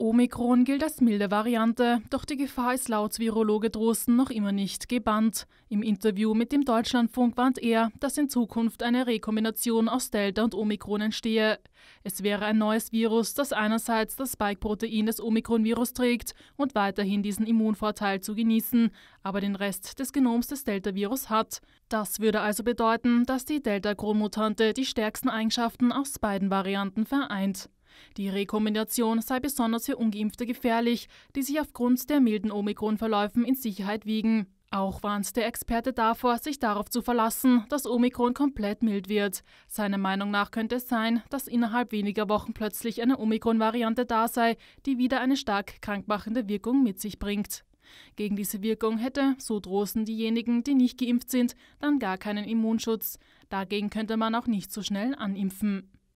Omikron gilt als milde Variante, doch die Gefahr ist laut Virologe Drosten noch immer nicht gebannt. Im Interview mit dem Deutschlandfunk warnt er, dass in Zukunft eine Rekombination aus Delta und Omikron entstehe. Es wäre ein neues Virus, das einerseits das Spike-Protein des Omikron-Virus trägt und weiterhin diesen Immunvorteil zu genießen, aber den Rest des Genoms des Delta-Virus hat. Das würde also bedeuten, dass die delta mutante die stärksten Eigenschaften aus beiden Varianten vereint. Die Rekombination sei besonders für Ungeimpfte gefährlich, die sich aufgrund der milden Omikron-Verläufen in Sicherheit wiegen. Auch warnt der Experte davor, sich darauf zu verlassen, dass Omikron komplett mild wird. Seiner Meinung nach könnte es sein, dass innerhalb weniger Wochen plötzlich eine Omikron-Variante da sei, die wieder eine stark krankmachende Wirkung mit sich bringt. Gegen diese Wirkung hätte, so droßen diejenigen, die nicht geimpft sind, dann gar keinen Immunschutz. Dagegen könnte man auch nicht so schnell animpfen.